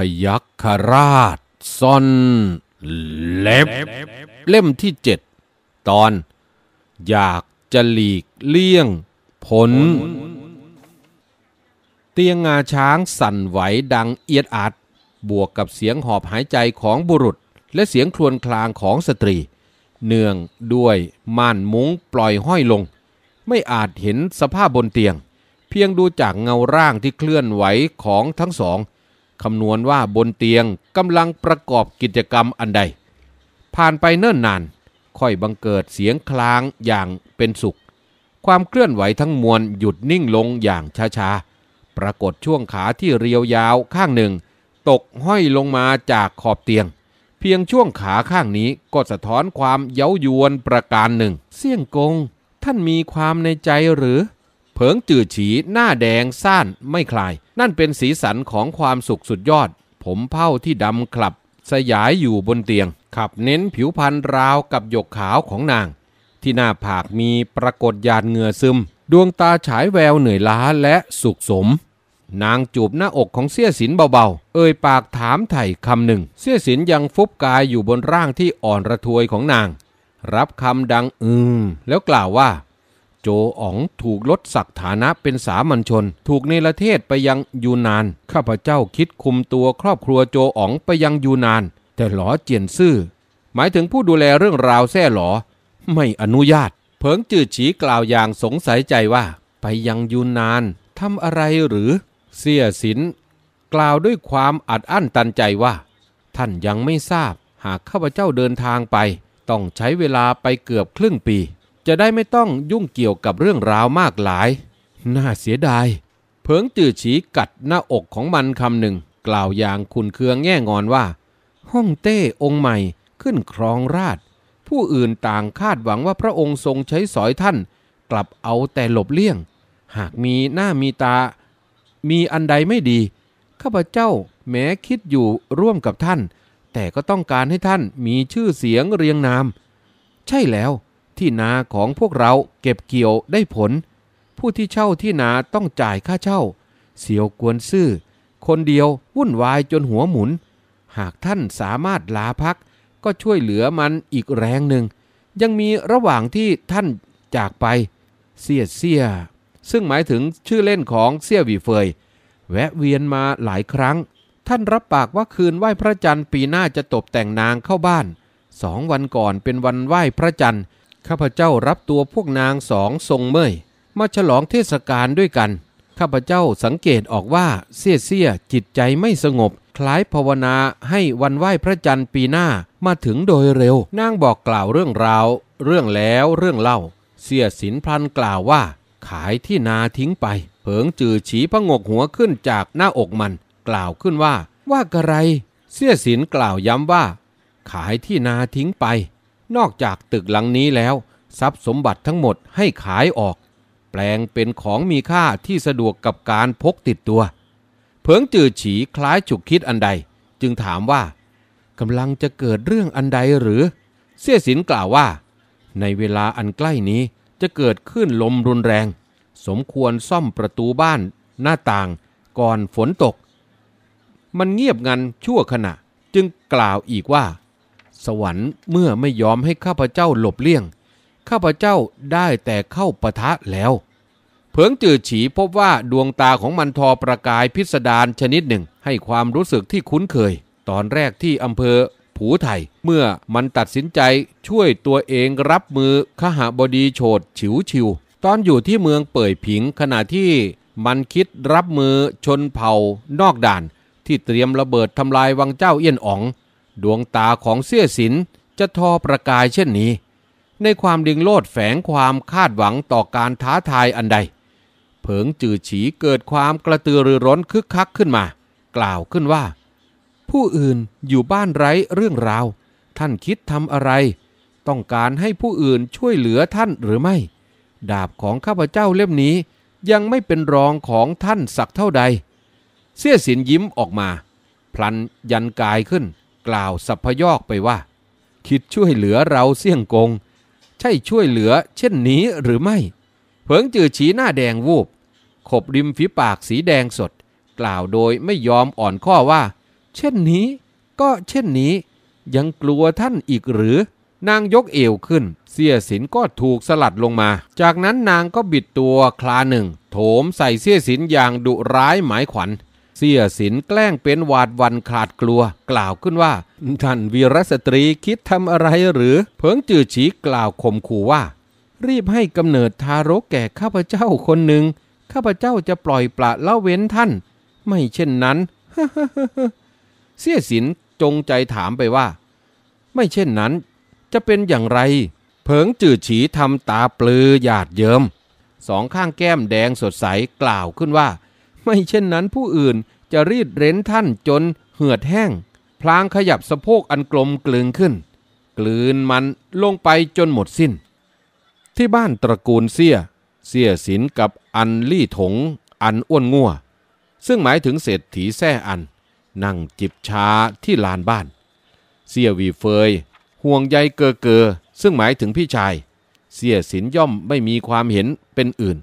พยัคฆราชซ่อนเล็บเล่มที่เจ็ดตอนอยากจะหลีกเลี่ยงผล เตียงงาช้างสั่นไหวดังเอียดอัดบวกกับเสียงหอบหายใจของบุรุษและเสียงครวญคลางของสตรี เนื่องด้วยม่านมุ้งปล่อยห้อยลง ไม่อาจเห็นสภาพบนเตียง เพียงดูจากเงาร่างที่เคลื่อนไหวของทั้งสองคำนวณว่าบนเตียงกำลังประกอบกิจกรรมอันใด ผ่านไปเนิ่นนาน ค่อยบังเกิดเสียงคลางอย่างเป็นสุข ความเคลื่อนไหวทั้งมวลหยุดนิ่งลงอย่างช้าๆปรากฏช่วงขาที่เรียวยาวข้างหนึ่ง ตกห้อยลงมาจากขอบเตียง เพียงช่วงขาข้างนี้ก็สะท้อนความเย้ายวนประการหนึ่ง เสี่ยงกง ท่านมีความในใจหรือเผิงจืดฉีหน้าแดงซ่านไม่คลาย นั่นเป็นสีสันของความสุขสุดยอด ผมเผ้าที่ดำคลับสยายอยู่บนเตียงขับเน้นผิวพรรณราวกับหยกขาวของนาง ที่หน้าผากมีปรากฏยาดเหงื่อซึม ดวงตาฉายแววเหนื่อยล้าและสุขสม นางจูบหน้าอกของเสี้ยสินเบาๆ เอ่ยปากถามไถ่คำหนึ่งเสี้ยสินยังฟุบกายอยู่บนร่างที่อ่อนระทวยของนาง รับคำดังอืมแล้วกล่าวว่าโจอ๋องถูกลดศักฐานะเป็นสามัญชน ถูกเนรเทศไปยังยูนาน ข้าพเจ้าคิดคุมตัวครอบครัวโจอ๋องไปยังยูนานแต่หลอเจียนซื่อ หมายถึงผู้ดูแลเรื่องราวแท่หลอ ไม่อนุญาต เพิงจืดฉีกล่าวอย่างสงสัยใจว่า ไปยังยูนานทำอะไรหรือเสียสินกล่าวด้วยความอัดอั้นตันใจว่า ท่านยังไม่ทราบ หากข้าพเจ้าเดินทางไป ต้องใช้เวลาไปเกือบครึ่งปีจะได้ไม่ต้องยุ่งเกี่ยวกับเรื่องราวมากหลาย น่าเสียดาย เพิงจื่อฉีกัดหน้าอกของมันคำหนึ่ง กล่าวอย่างคุณเคืองแง่งอนว่า ห้องเต้องค์ใหม่ขึ้นครองราชผู้อื่นต่างคาดหวังว่าพระองค์ทรงใช้สอยท่าน กลับเอาแต่หลบเลี่ยง หากมีหน้ามีตามีอันใดไม่ดีข้าพเจ้าแม้คิดอยู่ร่วมกับท่าน แต่ก็ต้องการให้ท่านมีชื่อเสียงเรียงนามใช่แล้วที่นาของพวกเราเก็บเกี่ยวได้ผล ผู้ที่เช่าที่นาต้องจ่ายค่าเช่า เสียวกวนซื่อ คนเดียววุ่นวายจนหัวหมุน หากท่านสามารถลาพักก็ช่วยเหลือมันอีกแรงหนึ่งยังมีระหว่างที่ท่านจากไป เสียเสียซึ่งหมายถึงชื่อเล่นของเสียวีเฟย แวะเวียนมาหลายครั้ง ท่านรับปากว่าคืนไหว้พระจันทร์ ปีหน้าจะตบแต่งนางเข้าบ้านสองวันก่อนเป็นวันไหว้พระจันทร์ข้าพเจ้ารับตัวพวกนางสองทรงเมยมาฉลองเทศกาลด้วยกันข้าพเจ้าสังเกตออกว่า เสียเสียจิตใจไม่สงบ คล้ายภาวนาให้วันไหวพระจันทร์ปีหน้ามาถึงโดยเร็วนางบอกกล่าวเรื่องราว เรื่องแล้วเรื่องเล่า เสียสินพลันกล่าวว่า ขายที่นาทิ้งไป เผิงจือฉีพงกหัวขึ้นจากหน้าอกมัน กล่าวขึ้นว่าว่ากระไร เสียสินกล่าวย้ำว่า ขายที่นาทิ้งไปนอกจากตึกหลังนี้แล้ว ทรัพย์สมบัติทั้งหมดให้ขายออก แปลงเป็นของมีค่าที่สะดวกกับการพกติดตัว เพิงจือฉีคล้ายฉุกคิดอันใดจึงถามว่ากำลังจะเกิดเรื่องอันใดหรือ เสียสินกล่าวว่า ในเวลาอันใกล้นี้จะเกิดขึ้นลมรุนแรง สมควรซ่อมประตูบ้านหน้าต่าง ก่อนฝนตก มันเงียบงันชั่วขณะจึงกล่าวอีกว่าสวรรค์เมื่อไม่ยอมให้ข้าพเจ้าหลบเลี่ยง ข้าพเจ้าได้แต่เข้าปะทะแล้ว เพิงจืดฉีพบว่าดวงตาของมันทอประกายพิสดารชนิดหนึ่งให้ความรู้สึกที่คุ้นเคย ตอนแรกที่อำเภอผูไทยเมื่อมันตัดสินใจช่วยตัวเองรับมือขหาบดีโฉดฉิวฉิว ตอนอยู่ที่เมืองเปิดผิงขณะที่มันคิดรับมือชนเผ่า นอกด่านที่เตรียมระเบิดทำลายวังเจ้าเอี้ยนอ๋องดวงตาของเสี้ยศินจะทอประกายเช่นนี้ ในความดึงโลดแฝงความคาดหวังต่อการท้าทายอันใด เผิงจือฉีเกิดความกระตือรือร้นคึกคักขึ้นมา กล่าวขึ้นว่า ผู้อื่นอยู่บ้านไร้เรื่องราว ท่านคิดทำอะไร ต้องการให้ผู้อื่นช่วยเหลือท่านหรือไม่ ดาบของข้าพเจ้าเล่มนี้ยังไม่เป็นรองของท่านสักเท่าใด เสี้ยสินยิ้มออกมา พลันยันกายขึ้นกล่าวสัพยอกไปว่า คิดช่วยเหลือเราเสี่ยงกง ใช่ช่วยเหลือเช่นนี้หรือไม่เผิงจือฉีหน้าแดงวูบขบริมฝีปากสีแดงสด กล่าวโดยไม่ยอมอ่อนข้อว่า เช่นนี้ก็เช่นนี้ ยังกลัวท่านอีกหรือ นางยกเอวขึ้น เสียสินก็ถูกสลัดลงมา จากนั้นนางก็บิดตัวคลาหนึ่ง โถมใส่เสียสินอย่างดุร้ายหมายขวัญเสียสินแกล้งเป็นหวาดวันขาดกลัว กล่าวขึ้นว่า ท่านวีรสตรีคิดทำอะไรหรือเพิงจือฉีกล่าวข่มขู่ว่า รีบให้กำเนิดทารกแก่ข้าพเจ้าคนหนึ่งข้าพเจ้าจะปล่อยปละละเว้นท่าน ไม่เช่นนั้นเสียสินจงใจถามไปว่า ไม่เช่นนั้น จะเป็นอย่างไรเพิงจืดฉีทำตาปลือหยาดเยิมสองข้างแก้มแดงสดใสกล่าวขึ้นว่าไม่เช่นนั้นผู้อื่นจะรีดเร้นท่านจนเหือดแห้ง พลางขยับสะโพกอันกลมกลืนขึ้น กลืนมันลงไปจนหมดสิน้น ที่บ้านตระกูลเสี้ยเสี้ยสินกับอันลี่ถง อันอ้วนงั่วซึ่งหมายถึงเศรษฐีแท่อันนั่งจิบชาที่ลานบ้าน เสี้ยวีเฟย ห่วงใยเกอเกอซึ่งหมายถึงพี่ชายเสียสินย่อมไม่มีความเห็นเป็นอื่น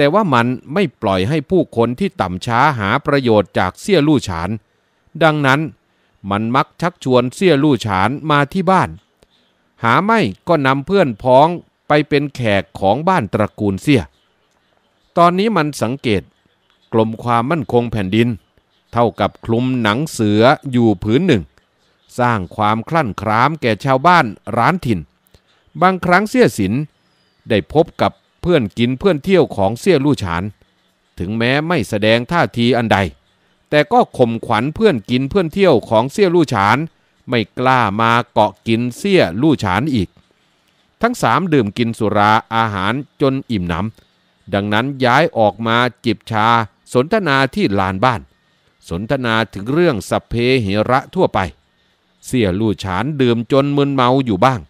แต่ว่ามันไม่ปล่อยให้ผู้คนที่ต่ำช้าหาประโยชน์จากเสี่ยลู่ฉานดังนั้นมันมักชักชวนเสี่ยลู่ฉานมาที่บ้าน หาไม่ก็นำเพื่อนพ้องไปเป็นแขกของบ้านตระกูลเสี่ยตอนนี้มันสังเกตกลมความมั่นคงแผ่นดิน เท่ากับคลุมหนังเสืออยู่ผืนหนึ่ง สร้างความคลั่นคล้ามแก่ชาวบ้านร้านถิ่น บางครั้งเสี่ยสินได้พบกับเพื่อนกินเพื่อนเที่ยวของเสี่ยลู่ฉาน ถึงแม้ไม่แสดงท่าทีอันใด แต่ก็ข่มขวัญเพื่อนกินเพื่อนเที่ยวของเสี่ยลู่ฉาน ไม่กล้ามาเกาะกินเสี่ยลู่ฉานอีก ทั้งสามดื่มกินสุราอาหารจนอิ่มหนำดังนั้นย้ายออกมาจิบชาสนทนาที่ลานบ้าน สนทนาถึงเรื่องสัพเพเหระทั่วไป เสี่ยลู่ฉานดื่มจนมึนเมาอยู่บ้าง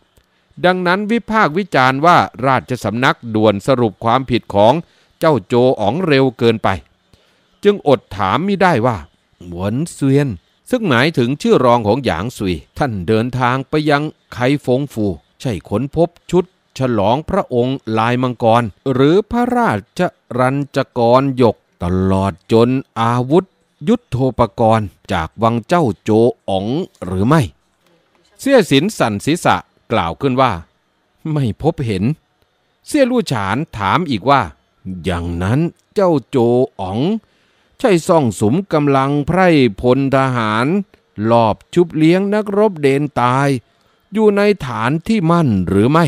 ดังนั้นวิพากษ์วิจารณ์ว่าราชสำนัก ด่วนสรุปความผิดของเจ้าโจอ๋องเร็วเกินไป จึงอดถามไม่ได้ว่าหวนเซียนซึ่งหมายถึงชื่อรองของหยางซุยท่านเดินทางไปยังไคฟงฟู ใช่ค้นพบชุด ฉลองพระองค์ลายมังกร หรือพระราชรัญจกรยก ตลอดจนอาวุธ ยุทธโธปกรณ์จากวังเจ้าโจอ๋องหรือไม่ เสี้ยสินสันศีษะกล่าวขึ้นว่า ไม่พบเห็น เสี่ยลู่ฉานถามอีกว่า อย่างนั้นเจ้าโจอ๋องใช่ซ่องสมกำลังไพร่พลทหารหลอบชุบเลี้ยงนักรบเดนตาย อยู่ในฐานที่มั่นหรือไม่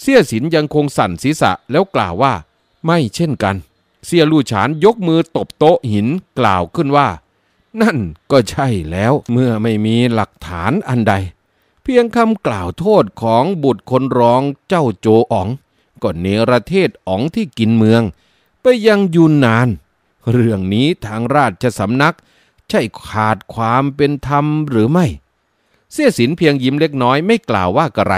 เสี่ยสินยังคงสั่นศีรษะแล้วกล่าวว่า ไม่เช่นกัน เสี่ยลู่ฉานยกมือตบโต๊ะหินกล่าวขึ้นว่า นั่นก็ใช่แล้วเมื่อไม่มีหลักฐานอันใดเพียงคำกล่าวโทษของบุตรคนร้องเจ้าโจอ๋องก็เนรเทศอ๋องที่กินเมืองไปยังยูนนาน เรื่องนี้ทางราชสำนักใช่ขาดความเป็นธรรมหรือไม่ เสียสินเพียงยิ้มเล็กน้อยไม่กล่าวว่ากระไร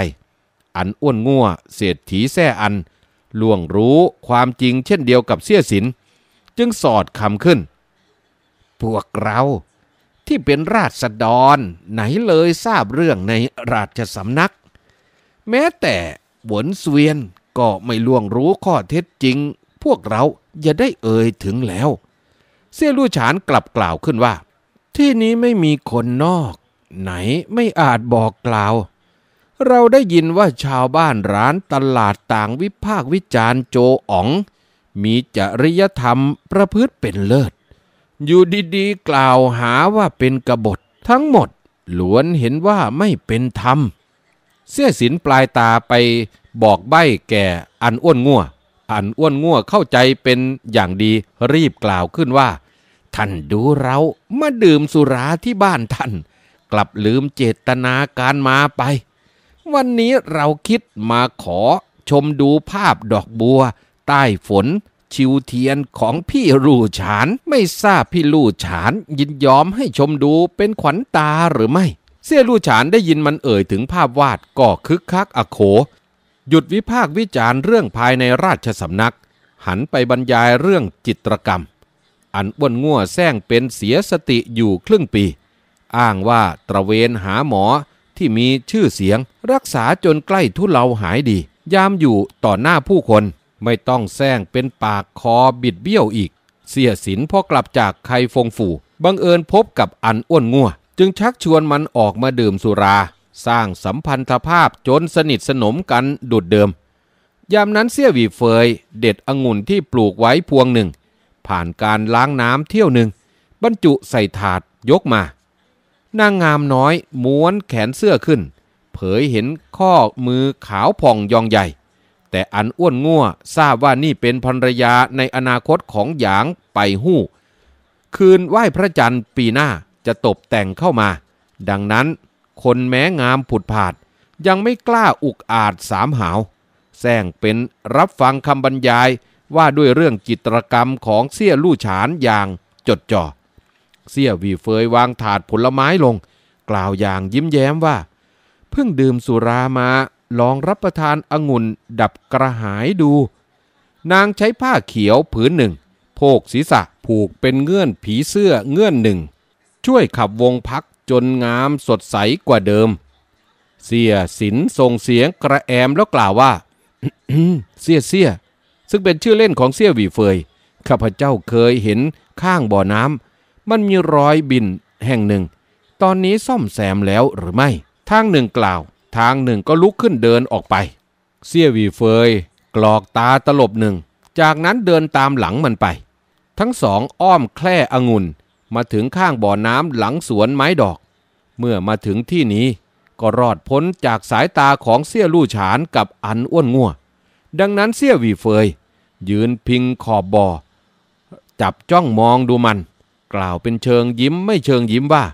อันอ้วนงั่วเศรษฐีแซ่อัน ล่วงรู้ความจริงเช่นเดียวกับเสียสิน จึงสอดคำขึ้น พวกเราที่เป็นราษฎรไหนเลยทราบเรื่องในราชสำนัก แม้แต่หวนเวียนก็ไม่ล่วงรู้ข้อเท็จจริง พวกเราอย่าได้เอ่ยถึงแล้ว เสี่ยลู่ฉานกลับกล่าวขึ้นว่า ที่นี้ไม่มีคนนอก ไหนไม่อาจบอกกล่าว เราได้ยินว่าชาวบ้านร้านตลาดต่างวิพากวิจารณ์โจอ๋อง มีจริยธรรมประพฤติเป็นเลิศอยู่ดีๆ กล่าวหาว่าเป็นกบฏทั้งหมด หลวนเห็นว่าไม่เป็นธรรม เสี้ยสินปลายตาไปบอกใบ้แก่อันอ้วนงั่ว อันอ้วนงั่วเข้าใจเป็นอย่างดีรีบกล่าวขึ้นว่า ท่านดูเรามาดื่มสุราที่บ้านท่าน กลับลืมเจตนาการมาไป วันนี้เราคิดมาขอชมดูภาพดอกบัวใต้ฝนชิวเทียนของพี่ลู่ฉานไม่ทราบพี่ลู่ฉานยินยอมให้ชมดูเป็นขวัญตาหรือไม่ เสี่ยลู่ฉานได้ยินมันเอ่ยถึงภาพวาดก็คึกคักอโข หยุดวิพากษ์วิจารณ์เรื่องภายในราชสำนัก หันไปบรรยายเรื่องจิตรกรรม อันอ้วนง่วแซงเป็นเสียสติอยู่ครึ่งปี อ้างว่าตระเวนหาหมอ ที่มีชื่อเสียงรักษาจนใกล้ทุเลาหายดี ยามอยู่ต่อหน้าผู้คนไม่ต้องแซงเป็นปากคอบิดเบี้ยวอีก เสียสินพอกลับจากไคฟงฝูบังเอิญพบกับอันอ้วนงัวจึงชักชวนมันออกมาดื่มสุรา สร้างสัมพันธภาพจนสนิทสนมกันดุดเดิม ยามนั้นเสี่ยวีเฟยเด็ดองุ่นที่ปลูกไว้พวงหนึ่ง ผ่านการล้างน้ำเที่ยวหนึ่ง บรรจุใส่ถาดยกมา นางงามน้อย ม้วนแขนเสื้อขึ้น เผยเห็นข้อมือขาวผ่องยองใหญ่แต่อันอ้วนง่วทราบว่านี่เป็นภรรยาในอนาคตของหยางไปหู้ คืนไหว้พระจันทร์ปีหน้าจะตบแต่งเข้ามา ดังนั้นคนแม้งามผุดผาด ยังไม่กล้าอุกอาจสามหาวแซงเป็นรับฟังคำบรรยายว่าด้วยเรื่องจิตรกรรมของเสี่ย ลู่ฉานอย่างจดจ่อเสี่ยวีเฟยวางถาดผลไม้ลง กล่าวอย่างยิ้มแย้มว่า เพิ่งดื่มสุรามาลองรับประทานองุ่นดับกระหายดู นางใช้ผ้าเขียวผืนหนึ่งโพกศีรษะผูกเป็นเงื่อนผีเสื้อเงื่อนหนึ่ง ช่วยขับวงพักจนงามสดใสกว่าเดิม เสียสินส่งเสียงกระแอมแล้วกล่าวว่าเสียเสียซึ่งเป็นชื่อเล่นของเสียวีเฟยข้าพเจ้าเคยเห็นข้างบ่อน้ำมันมีรอยบินแห่งหนึ่ง ตอนนี้ซ่อมแซมแล้วหรือไม่ ทางหนึ่งกล่าวทางหนึ่งก็ลุกขึ้นเดินออกไป เสี่ยวีเฟยกรอกตาตลบหนึ่ง จากนั้นเดินตามหลังมันไป ทั้งสองอ้อมแคล่องุ่นมาถึงข้างบ่อน้ำหลังสวนไม้ดอก เมื่อมาถึงที่นี้ก็รอดพ้นจากสายตาของเสี่ยลู่ฉานกับอันอ้วนงัวดังนั้นเสี่ยวีเฟย ยืนพิงขอบบ่อ จับจ้องมองดูมัน กล่าวเป็นเชิงยิ้มไม่เชิงยิ้มว่า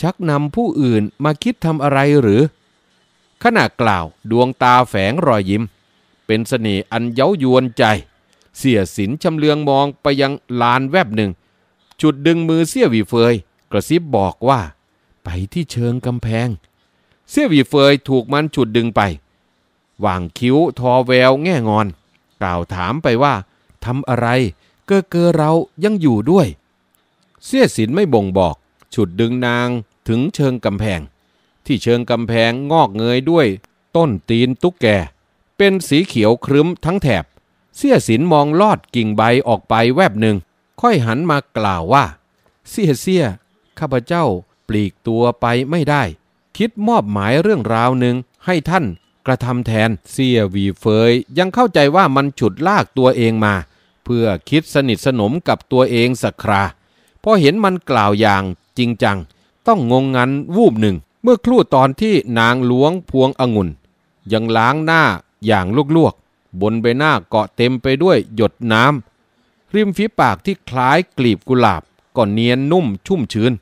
ชักนำผู้อื่นมาคิดทำอะไรหรือขณะกล่าวดวงตาแฝงรอยยิ้ม เป็นเสน่ห์อันเย้ายวนใจ เสียสินชำเลืองมองไปยังลานแวบหนึ่ง จุดดึงมือเสี้ยวีเฟย กระซิบบอกว่า ไปที่เชิงกำแพง เสี้ยวีเฟยถูกมันฉุดดึงไปวางคิ้วทอแววแง่งอน กล่าวถามไปว่า ทำอะไรเกอเกอเรายังอยู่ด้วย เสียสินไม่บ่งบอก ฉุดดึงนางถึงเชิงกำแพงที่เชิงกำแพงงอกเงยด้วยต้นตีนตุ๊กแกเป็นสีเขียวครึ้มทั้งแถบ เสี้ยสินมองลอดกิ่งใบออกไปแวบหนึ่ง ค่อยหันมากล่าวว่าเสี้ยเสี้ยข้าพเจ้าปลีกตัวไปไม่ได้ คิดมอบหมายเรื่องราวหนึ่ง ให้ท่านกระทำแทน เสี้ยวีเฟย ยังเข้าใจว่ามันฉุดลากตัวเองมา เพื่อคิดสนิทสนมกับตัวเองสักคราพอเห็นมันกล่าวอย่างจริงจัง ต้องงงงันวูบหนึ่งเมื่อครู่ตอนที่นางหลวงพวงองุ่น ยังล้างหน้าอย่างลวกๆบนใบหน้าเกาะเต็มไปด้วยหยดน้ำริมฝีปากที่คล้ายกลีบกุหลาบก็เนียนนุ่มชุ่มชื้น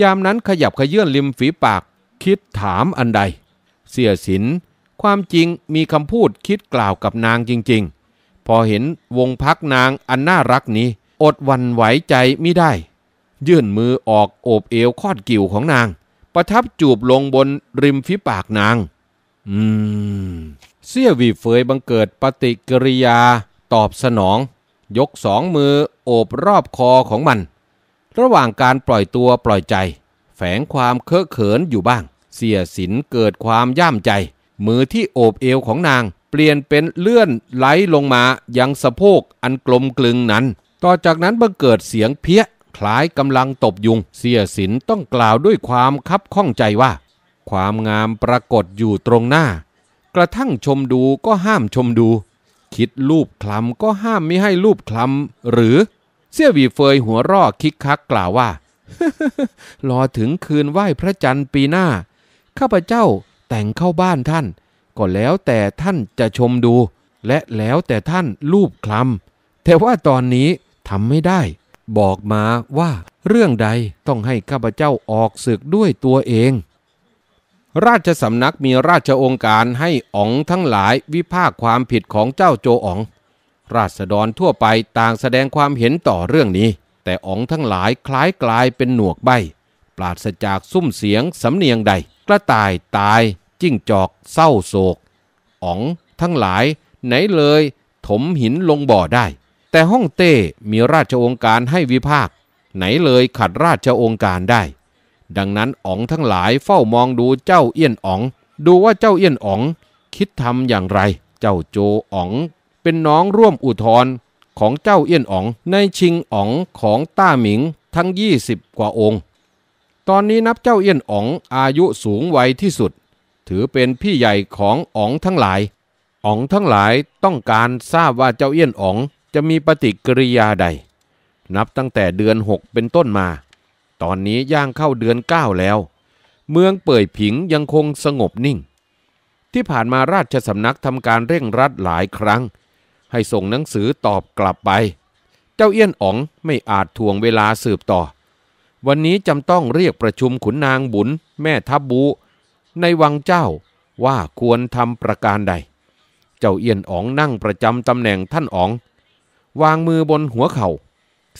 ยามนั้นขยับขยื่นริมฝีปากคิดถามอันใด เสียสินความจริงมีคำพูดคิดกล่าวกับนางจริงๆ พอเห็นวงพักนางอันน่ารักนี้อดวันไหวใจไม่ได้ ยื่นมือออกโอบเอวคอดกิ่วของนางประทับจูบลงบนริมฝีปากนาง อืมเสี้ยวีเฟยบังเกิดปฏิกิริยา ตอบสนอง ยกสองมือโอบรอบคอของมัน ระหว่างการปล่อยตัวปล่อยใจ แฝงความเคอะเขินอยู่บ้าง เสียสินเกิดความย่ามใจ มือที่โอบเอวของนาง เปลี่ยนเป็นเลื่อนไหลลงมายังสะโพกอันกลมกลึงนั้น ต่อจากนั้นบังเกิดเสียงเพี้ยคล้ายกำลังตบยุง เสียสินต้องกล่าวด้วยความคับข้องใจว่า ความงามปรากฏอยู่ตรงหน้า กระทั่งชมดูก็ห้ามชมดู คิดรูปคลำก็ห้ามไม่ให้รูปคลำหรือเสี่ยวีเฟยหัวร่อคิกคัก กล่าวว่ารอถึงคืนไหว้พระจันทร์ปีหน้า ข้าพเจ้าแต่งเข้าบ้านท่าน ก็แล้วแต่ท่านจะชมดู และแล้วแต่ท่านรูปคลำแต่ว่าตอนนี้ทำไม่ได้บอกมาว่าเรื่องใดต้องให้ข้าพเจ้าออกศึกด้วยตัวเอง ราชสำนักมีราชองค์การให้อองทั้งหลายวิพากความผิดของเจ้าโจอ๋องราษฎรทั่วไปต่างแสดงความเห็นต่อเรื่องนี้ แต่อองทั้งหลายคล้ายกลายเป็นหนวกใบ ปราศจากซุ้มเสียงสำเนียงใด กระต่ายตายจิ้งจอก เศร้าโศกอองทั้งหลายไหนเลยถมหินลงบ่อได้แต่ฮ่องเต้ มีราชองค์การให้วิพากษ์ไหนเลยขัดราชองค์การได้ ดังนั้นอ๋องทั้งหลายเฝ้ามองดูเจ้าเอี้ยนอ๋อง ดูว่าเจ้าเอี้ยนอ๋องคิดทำอย่างไร เจ้าโจอ๋อง เป็นน้องร่วมอุทธรของเจ้าเอี้ยนอ๋อง ในชิงอ๋องของต้าหมิงทั้ง 20 กว่าองค์ ตอนนี้นับเจ้าเอี้ยนอ๋องอายุสูงวัยที่สุด ถือเป็นพี่ใหญ่ของอ๋องทั้งหลายอ๋องทั้งหลายต้องการทราบว่าเจ้าเอี้ยนอ๋องจะมีปฏิกิริยาใด นับตั้งแต่เดือน6เป็นต้นมา ตอนนี้ย่างเข้าเดือน9แล้ว เมืองเปื่อยผิงยังคงสงบนิ่ง ที่ผ่านมาราชสำนักทำการเร่งรัดหลายครั้ง ให้ส่งหนังสือตอบกลับไป เจ้าเอี้ยนอ๋องไม่อาจทวงเวลาสืบต่อ วันนี้จำต้องเรียกประชุมขุนนางบุญแม่ทับบู ในวังเจ้าว่าควรทำประการใด เจ้าเอี้ยนอ๋องนั่งประจำตำแหน่งท่านอ๋องวางมือบนหัวเขา่า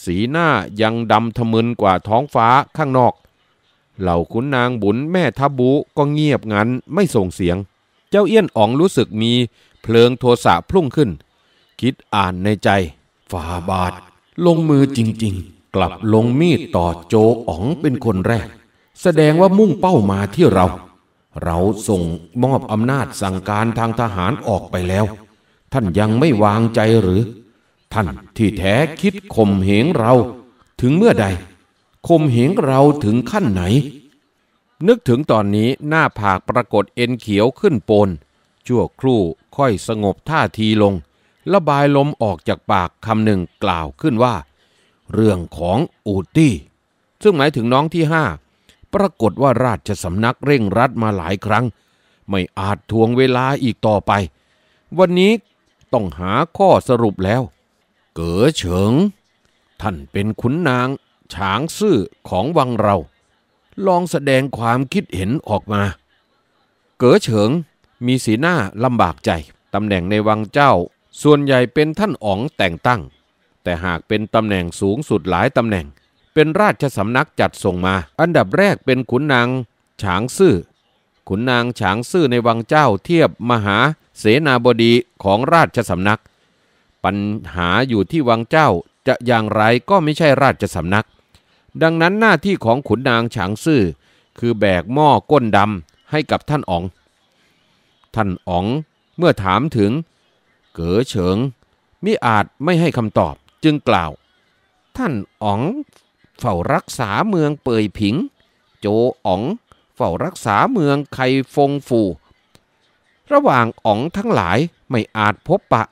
สีหน้ายังดำทะมึนกว่าท้องฟ้าข้างนอก เหล่าขุนนางบุญแม่ทับบุก็เงียบงันไม่ส่งเสียง เจ้าเอี้ยนอ๋องรู้สึกมีเพลิงโทสะพุ่งขึ้น คิดอ่านในใจฝ่าบาทลงมือจริงๆ กลับลงมีดต่อโจอ๋องเป็นคนแรก แสดงว่ามุ่งเป้ามาที่เรา เราส่งมอบอำนาจสั่งการทางทหารออกไปแล้ว ท่านยังไม่วางใจหรือท่านที่แท้คิดข่มเหงเรา ถึงเมื่อใดข่มเหงเราถึงขั้นไหน นึกถึงตอนนี้หน้าผากปรากฏเอ็นเขียวขึ้นโปนชั่วครู่ค่อยสงบท่าทีลง ระบายลมออกจากปากคำหนึ่งกล่าวขึ้นว่า เรื่องของอูตี้ซึ่งหมายถึงน้องที่ห้าปรากฏว่าราชสำนักเร่งรัดมาหลายครั้ง ไม่อาจทวงเวลาอีกต่อไป วันนี้ต้องหาข้อสรุปแล้วเก๋อเฉิง ท่านเป็นขุนนาง ฉางซื่อของวังเรา ลองแสดงความคิดเห็นออกมา เก๋อเฉิงมีสีหน้าลำบากใจตำแหน่งในวังเจ้า ส่วนใหญ่เป็นท่านอ๋องแต่งตั้ง แต่หากเป็นตำแหน่งสูงสุดหลายตำแหน่ง เป็นราชสำนักจัดส่งมา อันดับแรกเป็นขุนนาง ฉางซื่อขุนนางฉางซื่อในวังเจ้าเทียบมหาเสนาบดีของราชสำนักปัญหาอยู่ที่วังเจ้าจะอย่างไรก็ไม่ใช่ราชสำนัก ดังนั้นหน้าที่ของขุนนางฉางซื่อ คือแบกหม้อก้นดำให้กับท่านอ๋องท่านอ๋องเมื่อถามถึง เก๋อเฉิงมิอาจไม่ให้คำตอบจึงกล่าว ท่านอ๋องเฝ้ารักษาเมืองเปยผิง โจอ๋องเฝ้ารักษาเมืองไคฟงฟูระหว่างอ๋องทั้งหลายไม่อาจพบปะ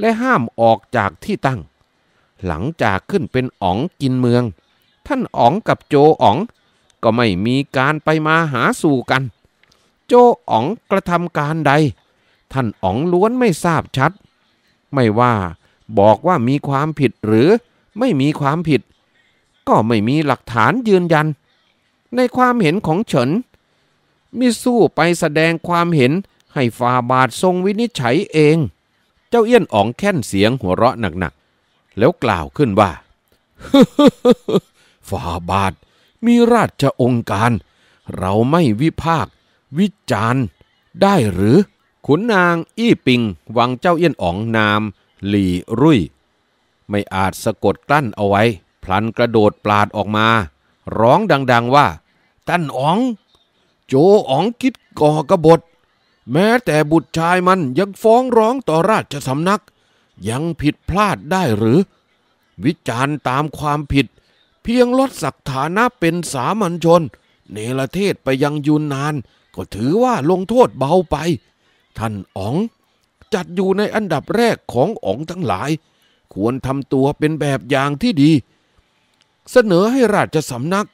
และห้ามออกจากที่ตั้ง หลังจากขึ้นเป็นอ๋องกินเมือง ท่านอ๋องกับโจอ๋องก็ไม่มีการไปมาหาสู่กัน โจอ๋องกระทำการใด ท่านอ๋องล้วนไม่ทราบชัด ไม่ว่าบอกว่ามีความผิดหรือไม่มีความผิด ก็ไม่มีหลักฐานยืนยัน ในความเห็นของเฉินมิสู้ไปแสดงความเห็นให้ฟาบาททรงวินิจฉัยเองเจ้าเอี้ยนอ๋องแค่นเสียงหัวเราะหนักๆ แล้วกล่าวขึ้นว่าฝ่าบาทมีราชองค์การ เราไม่วิพากวิจารณ์ ได้หรือ ขุนนางอี้ปิงวังเจ้าเอี้ยนอ๋องนามหลี่รุ่ยไม่อาจสะกดกลั้นเอาไว้ พลันกระโดดปลาดออกมา ร้องดังๆว่า ตั้นอ๋อง โจอ๋องคิดก่อกระบฏแม้แต่บุตรชายมันยังฟ้องร้องต่อราชสำนัก ยังผิดพลาดได้หรือ วิจารณ์ตามความผิด เพียงลดศักฐานะเป็นสามัญชน เนรเทศไปยังยุนนาน ก็ถือว่าลงโทษเบาไป ท่านอ๋อง จัดอยู่ในอันดับแรกของององทั้งหลาย ควรทำตัวเป็นแบบอย่างที่ดี เสนอให้ราชสำนัก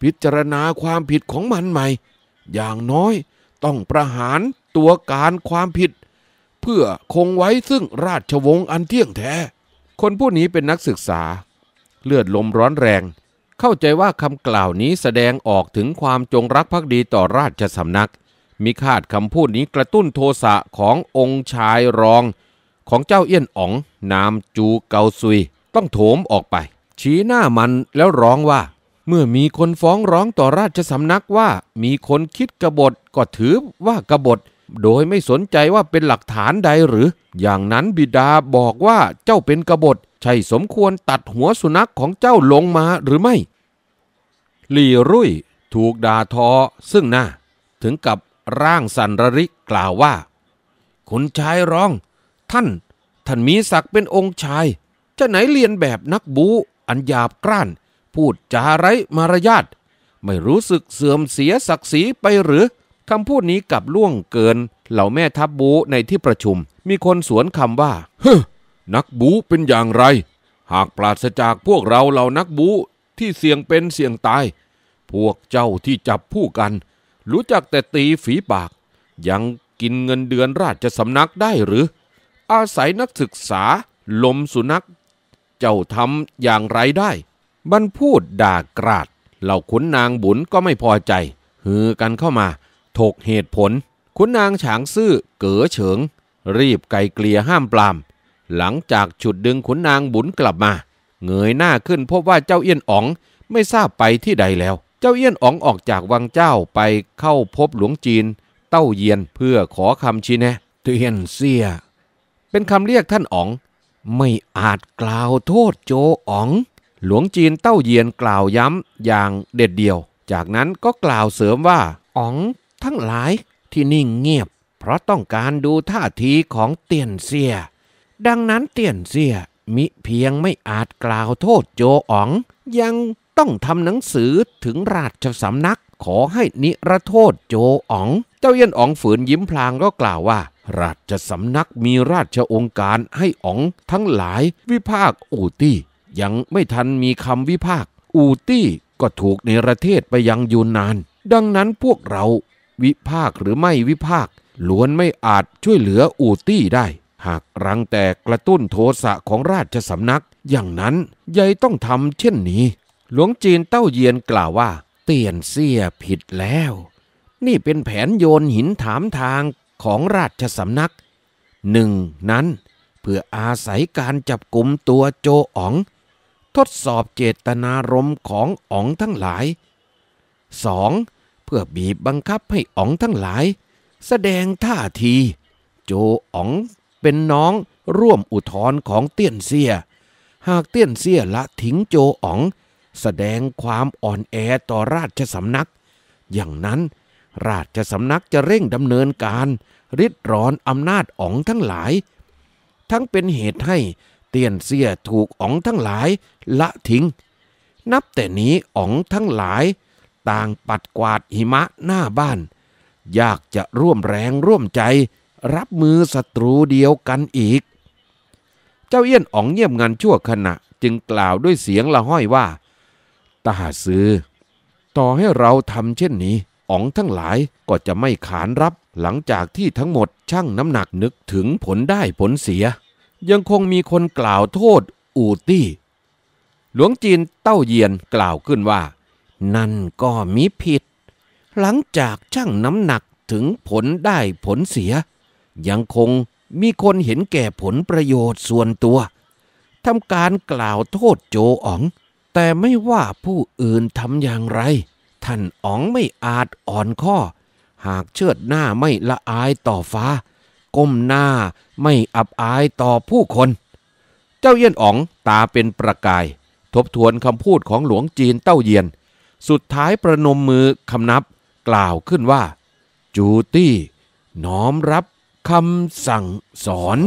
พิจารณาความผิดของมันใหม่ อย่างน้อยต้องประหารตัวการความผิด เพื่อคงไว้ซึ่งราชวงศ์อันเที่ยงแท้ คนผู้นี้เป็นนักศึกษา เลือดลมร้อนแรง เข้าใจว่าคำกล่าวนี้แสดงออกถึงความจงรักภักดีต่อราชสำนัก มีคาดคำพูดนี้กระตุ้นโทสะขององค์ชายรอง ของเจ้าเอี้ยนอ๋อง นามจูเกาซุย ต้องโถมออกไป ชี้หน้ามันแล้วร้องว่า เมื่อมีคนฟ้องร้องต่อราชสำนักว่ามีคนคิดกบฏก็ถือว่ากบฏโดยไม่สนใจว่าเป็นหลักฐานใดหรือ อย่างนั้นบิดาบอกว่าเจ้าเป็นกบฏใช่สมควรตัดหัวสุนัขของเจ้าลงมาหรือไม่หลี่รุ่ยถูกด่าทอซึ่งหน้า ถึงกับร่างสันระริกกล่าวว่าคุณชายร้อง ท่านท่านมีศักดิ์เป็นองค์ชาย จะไหนเรียนแบบนักบู อันหยาบกร้าน พูดจาไร้มารยาทไม่รู้สึกเสื่อมเสียศักดิ์ศรีไปหรือคำพูดนี้กลับล่วงเกินเหล่าแม่ทัพบบูในที่ประชุม มีคนสวนคำว่า เฮ้นักบูเป็นอย่างไร หากปราศจากพวกเราเหล่านักบูที่เสี่ยงเป็นเสี่ยงตาย พวกเจ้าที่จับผู้กัน รู้จักแต่ตีฝีปากยังกินเงินเดือนราชสำนักได้หรือ อาศัยนักศึกษาลมสุนักเจ้าทำอย่างไรได้บันพูดด่ากราดเหล่าขุนนางบุญก็ไม่พอใจฮือกันเข้ามาถกเหตุผลขุนนางฉางซื่อเก๋อเฉิง รีบไกลเกลี่ยห้ามปลาม หลังจากฉุดดึงขุนนางบุญกลับมาเงยหน้าขึ้นพบว่าเจ้าเอี้ยนอ๋องไม่ทราบไปที่ใดแล้ว เจ้าเอี้ยนอ๋อง ออกจากวังเจ้าไปเข้าพบหลวงจีน เต้าเยียนเพื่อขอคำชี้แนะเตียนเสียเป็นคำเรียกท่านอ๋องไม่อาจกล่าวโทษโจอ๋อง หลวงจีนเต้าเยียนกล่าวย้ำอย่างเด็ดเดี่ยว จากนั้นก็กล่าวเสริมว่าอ๋องทั้งหลายที่นิ่งเงียบ เพราะต้องการดูท่าทีของเตียนเซีย ดังนั้นเตียนเซียมิเพียงไม่อาจกล่าวโทษโจอ๋อง ยังต้องทำหนังสือถึงราชสำนักขอให้นิรโทษโจอ๋องเจ้าเยี่ยนอ๋องฝืนยิ้มพลางก็กล่าวว่าราชสำนักมีราชองค์การให้อ๋องทั้งหลายวิพากอูตี้ ยังไม่ทันมีคำวิพากอูตี้ก็ถูกในประเทศไปยังยูนนาน ดังนั้นพวกเราวิภาคหรือไม่วิภาคล้วนไม่อาจช่วยเหลืออูตี้ได้ หากรังแต่กระตุ้นโทสะของราชสำนัก อย่างนั้นยายต้องทำเช่นนี้ หลวงจีนเต้าเยียนกล่าวว่า เตียนเสียผิดแล้ว นี่เป็นแผนโยนหินถามทางของราชสำนักหนึ่งนั้น เพื่ออาศัยการจับกลุ่มตัวโจอ๋องทดสอบเจตนารมณ์ของอ๋องทั้งหลายสองพื่อบีบบังคับให้อ๋องทั้งหลาย แสดงท่าที โจอ๋องเป็นน้องร่วมอุทธรของเตี้ยนเสียหากเตี้ยนเสียละทิ้งโจอ๋องแสดงความอ่อนแอต่อราชสำนัก อย่างนั้นราชสำนักจะเร่งดำเนินการริดรอนอำนาจอ๋องทั้งหลาย ทั้งเป็นเหตุให้เตี้ยนเสียถูกอ๋องทั้งหลายละทิ้ง นับแต่นี้อ๋องทั้งหลายต่างปัดกวาดหิมะหน้าบ้านยากจะร่วมแรงร่วมใจรับมือศัตรูเดียวกันอีก เจ้าเอี้ยนอ๋องเงียบงันชั่วขณะจึงกล่าวด้วยเสียงละห้อยว่าตาซือต่อให้เราทำเช่นนี้อ๋องทั้งหลายก็จะไม่ขานรับหลังจากที่ทั้งหมดช่างน้ำหนักนึกถึงผลได้ผลเสีย ยังคงมีคนกล่าวโทษอูตี้ หลวงจีนเต้าเยียนกล่าวขึ้นว่านั่นก็มิผิด หลังจากชั่งน้ำหนักถึงผลได้ผลเสีย ยังคงมีคนเห็นแก่ผลประโยชน์ส่วนตัว ทำการกล่าวโทษโจอ๋อง แต่ไม่ว่าผู้อื่นทำอย่างไร ท่านอ๋องไม่อาจอ่อนข้อ หากเชิดหน้าไม่ละอายต่อฟ้า ก้มหน้าไม่อับอายต่อผู้คน เจ้าเยี่ยนอ๋องตาเป็นประกาย ทบทวนคำพูดของหลวงจีนเต้าเยียนสุดท้ายประนมมือคำนับกล่าวขึ้นว่า จูตี้ น้อมรับคำสั่งสอน